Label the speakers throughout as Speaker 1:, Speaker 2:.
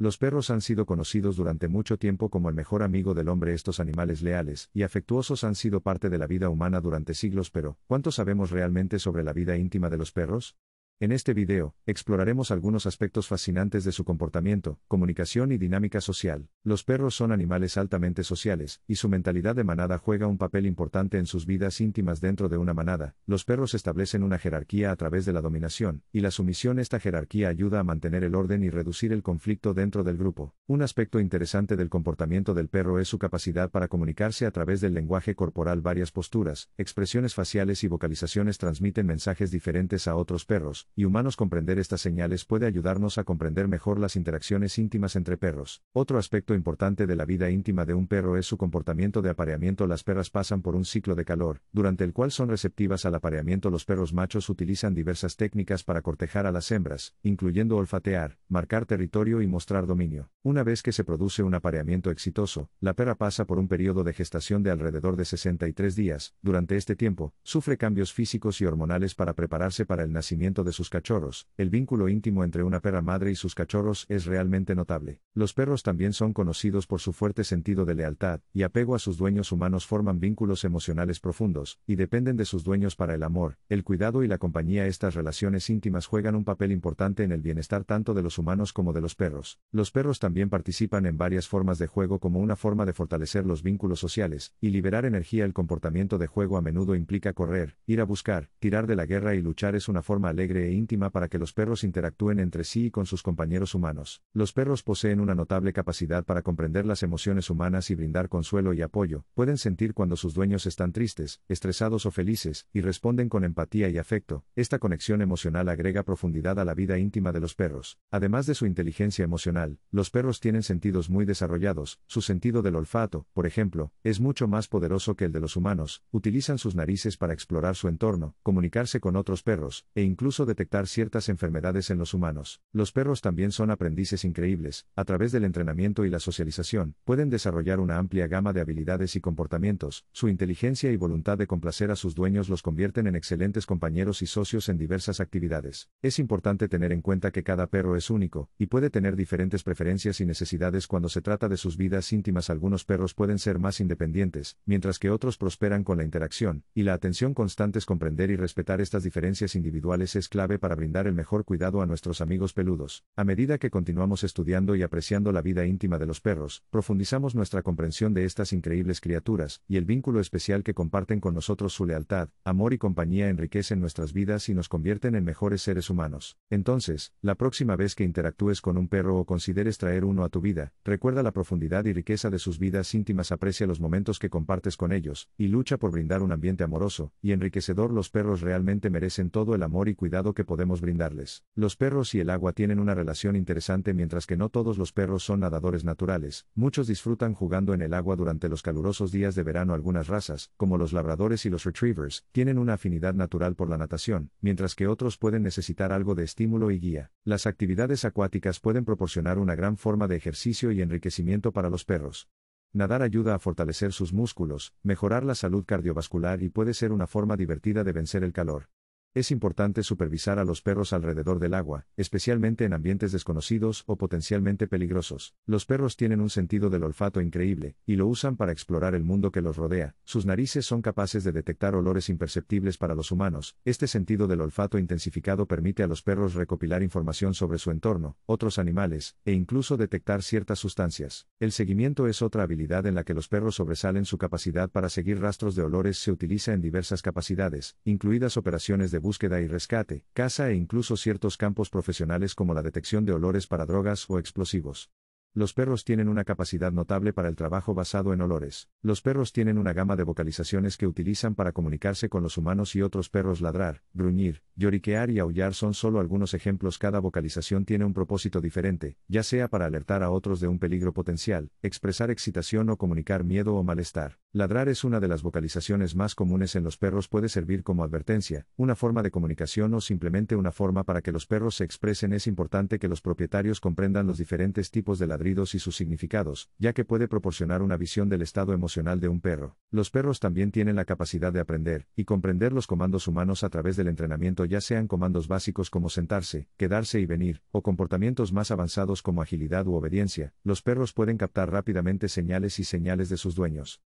Speaker 1: Los perros han sido conocidos durante mucho tiempo como el mejor amigo del hombre. Estos animales leales y afectuosos han sido parte de la vida humana durante siglos, pero ¿cuánto sabemos realmente sobre la vida íntima de los perros? En este video, exploraremos algunos aspectos fascinantes de su comportamiento, comunicación y dinámica social. Los perros son animales altamente sociales, y su mentalidad de manada juega un papel importante en sus vidas íntimas dentro de una manada. Los perros establecen una jerarquía a través de la dominación, y la sumisión esta jerarquía ayuda a mantener el orden y reducir el conflicto dentro del grupo. Un aspecto interesante del comportamiento del perro es su capacidad para comunicarse a través del lenguaje corporal. Varias posturas, expresiones faciales y vocalizaciones transmiten mensajes diferentes a otros perros, y humanos comprender estas señales puede ayudarnos a comprender mejor las interacciones íntimas entre perros. Otro aspecto importante de la vida íntima de un perro es su comportamiento de apareamiento. Las perras pasan por un ciclo de calor, durante el cual son receptivas al apareamiento. Los perros machos utilizan diversas técnicas para cortejar a las hembras, incluyendo olfatear, marcar territorio y mostrar dominio. Una vez que se produce un apareamiento exitoso, la perra pasa por un periodo de gestación de alrededor de 63 días. Durante este tiempo, sufre cambios físicos y hormonales para prepararse para el nacimiento de sus cachorros. El vínculo íntimo entre una perra madre y sus cachorros es realmente notable. Los perros también son conocidos por su fuerte sentido de lealtad y apego a sus dueños humanos forman vínculos emocionales profundos, y dependen de sus dueños para el amor, el cuidado y la compañía. Estas relaciones íntimas juegan un papel importante en el bienestar tanto de los humanos como de los perros. Los perros también participan en varias formas de juego como una forma de fortalecer los vínculos sociales, y liberar energía el comportamiento de juego a menudo implica correr, ir a buscar, tirar de la guerra y luchar es una forma alegre e íntima para que los perros interactúen entre sí y con sus compañeros humanos. Los perros poseen una notable capacidad para comprender las emociones humanas y brindar consuelo y apoyo, pueden sentir cuando sus dueños están tristes, estresados o felices, y responden con empatía y afecto. Esta conexión emocional agrega profundidad a la vida íntima de los perros. Además, Además de su inteligencia emocional, los perros tienen sentidos muy desarrollados, su sentido del olfato, por ejemplo, es mucho más poderoso que el de los humanos, utilizan sus narices para explorar su entorno, comunicarse con otros perros, e incluso detectar ciertas enfermedades en los humanos. Los perros también son aprendices increíbles, a través del entrenamiento y la socialización, pueden desarrollar una amplia gama de habilidades y comportamientos, su inteligencia y voluntad de complacer a sus dueños los convierten en excelentes compañeros y socios en diversas actividades. Es importante tener en cuenta que cada perro es un y puede tener diferentes preferencias y necesidades cuando se trata de sus vidas íntimas. Algunos perros pueden ser más independientes, mientras que otros prosperan con la interacción, y la atención constante es comprender y respetar estas diferencias individuales es clave para brindar el mejor cuidado a nuestros amigos peludos. A medida que continuamos estudiando y apreciando la vida íntima de los perros, profundizamos nuestra comprensión de estas increíbles criaturas, y el vínculo especial que comparten con nosotros su lealtad, amor y compañía enriquecen nuestras vidas y nos convierten en mejores seres humanos. Entonces, la próxima vez que interactúes con un perro o consideres traer uno a tu vida, recuerda la profundidad y riqueza de sus vidas íntimas, aprecia los momentos que compartes con ellos, y lucha por brindar un ambiente amoroso y enriquecedor. Los perros realmente merecen todo el amor y cuidado que podemos brindarles. Los perros y el agua tienen una relación interesante mientras que no todos los perros son nadadores naturales, muchos disfrutan jugando en el agua durante los calurosos días de verano. Algunas razas, como los labradores y los retrievers, tienen una afinidad natural por la natación, mientras que otros pueden necesitar algo de estímulo y guía. Las actividades acuáticas pueden proporcionar una gran forma de ejercicio y enriquecimiento para los perros. Nadar ayuda a fortalecer sus músculos, mejorar la salud cardiovascular y puede ser una forma divertida de vencer el calor. Es importante supervisar a los perros alrededor del agua, especialmente en ambientes desconocidos o potencialmente peligrosos. Los perros tienen un sentido del olfato increíble, y lo usan para explorar el mundo que los rodea. Sus narices son capaces de detectar olores imperceptibles para los humanos. Este sentido del olfato intensificado permite a los perros recopilar información sobre su entorno, otros animales, e incluso detectar ciertas sustancias. El seguimiento es otra habilidad en la que los perros sobresalen. Su capacidad para seguir rastros de olores se utiliza en diversas capacidades, incluidas operaciones de búsqueda y rescate, caza e incluso ciertos campos profesionales como la detección de olores para drogas o explosivos. Los perros tienen una capacidad notable para el trabajo basado en olores. Los perros tienen una gama de vocalizaciones que utilizan para comunicarse con los humanos y otros perros ladrar, gruñir, lloriquear y aullar son solo algunos ejemplos. Cada vocalización tiene un propósito diferente, ya sea para alertar a otros de un peligro potencial, expresar excitación o comunicar miedo o malestar. Ladrar es una de las vocalizaciones más comunes en los perros, puede servir como advertencia, una forma de comunicación o simplemente una forma para que los perros se expresen. Es importante que los propietarios comprendan los diferentes tipos de ladridos y sus significados, ya que puede proporcionar una visión del estado emocional de un perro. Los perros también tienen la capacidad de aprender y comprender los comandos humanos a través del entrenamiento, ya sean comandos básicos como sentarse, quedarse y venir, o comportamientos más avanzados como agilidad u obediencia. Los perros pueden captar rápidamente señales y señales de sus dueños.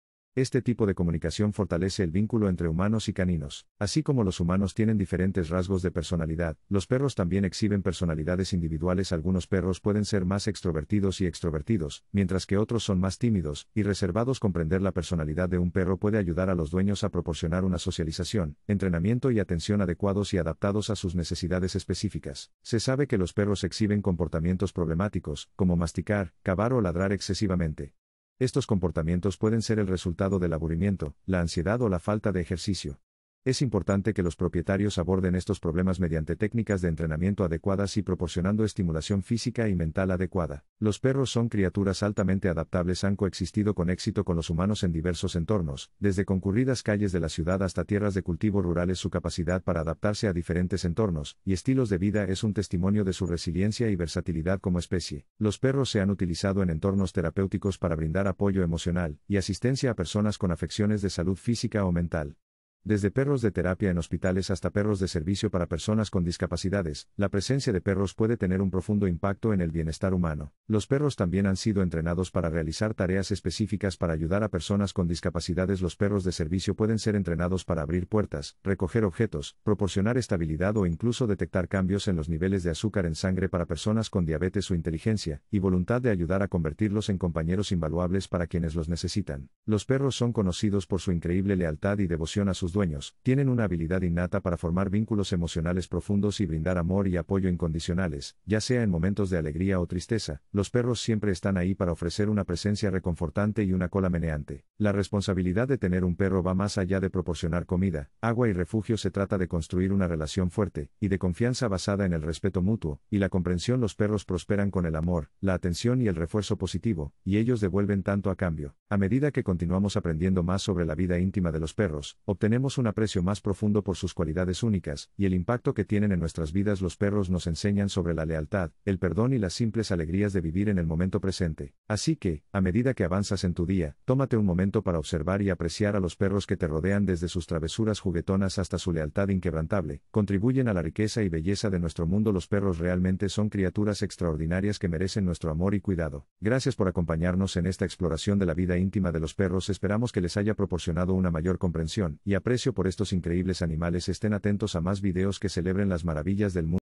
Speaker 1: Este tipo de comunicación fortalece el vínculo entre humanos y caninos. Así como los humanos tienen diferentes rasgos de personalidad, los perros también exhiben personalidades individuales. Algunos perros pueden ser más extrovertidos y extrovertidos, mientras que otros son más tímidos y reservados. Comprender la personalidad de un perro puede ayudar a los dueños a proporcionar una socialización, entrenamiento y atención adecuados y adaptados a sus necesidades específicas. Se sabe que los perros exhiben comportamientos problemáticos, como masticar, cavar o ladrar excesivamente. Estos comportamientos pueden ser el resultado del aburrimiento, la ansiedad o la falta de ejercicio. Es importante que los propietarios aborden estos problemas mediante técnicas de entrenamiento adecuadas y proporcionando estimulación física y mental adecuada. Los perros son criaturas altamente adaptables, han coexistido con éxito con los humanos en diversos entornos, desde concurridas calles de la ciudad hasta tierras de cultivo rurales. Su capacidad para adaptarse a diferentes entornos y estilos de vida es un testimonio de su resiliencia y versatilidad como especie. Los perros se han utilizado en entornos terapéuticos para brindar apoyo emocional y asistencia a personas con afecciones de salud física o mental. Desde perros de terapia en hospitales hasta perros de servicio para personas con discapacidades, la presencia de perros puede tener un profundo impacto en el bienestar humano. Los perros también han sido entrenados para realizar tareas específicas para ayudar a personas con discapacidades. Los perros de servicio pueden ser entrenados para abrir puertas, recoger objetos, proporcionar estabilidad o incluso detectar cambios en los niveles de azúcar en sangre para personas con diabetes. o inteligencia y voluntad de ayudar a convertirlos en compañeros invaluables para quienes los necesitan. Los perros son conocidos por su increíble lealtad y devoción a sus dueños, tienen una habilidad innata para formar vínculos emocionales profundos y brindar amor y apoyo incondicionales, ya sea en momentos de alegría o tristeza, los perros siempre están ahí para ofrecer una presencia reconfortante y una cola meneante. La responsabilidad de tener un perro va más allá de proporcionar comida, agua y refugio, se trata de construir una relación fuerte, y de confianza basada en el respeto mutuo, y la comprensión los perros prosperan con el amor, la atención y el refuerzo positivo, y ellos devuelven tanto a cambio. A medida que continuamos aprendiendo más sobre la vida íntima de los perros, obtenemos un aprecio más profundo por sus cualidades únicas, y el impacto que tienen en nuestras vidas los perros nos enseñan sobre la lealtad, el perdón y las simples alegrías de vivir en el momento presente. Así que, a medida que avanzas en tu día, tómate un momento para observar y apreciar a los perros que te rodean desde sus travesuras juguetonas hasta su lealtad inquebrantable, contribuyen a la riqueza y belleza de nuestro mundo. Los perros realmente son criaturas extraordinarias que merecen nuestro amor y cuidado. Gracias por acompañarnos en esta exploración de la vida íntima de los perros. Esperamos que les haya proporcionado una mayor comprensión y aprendizaje por estos increíbles animales estén atentos a más videos que celebren las maravillas del mundo.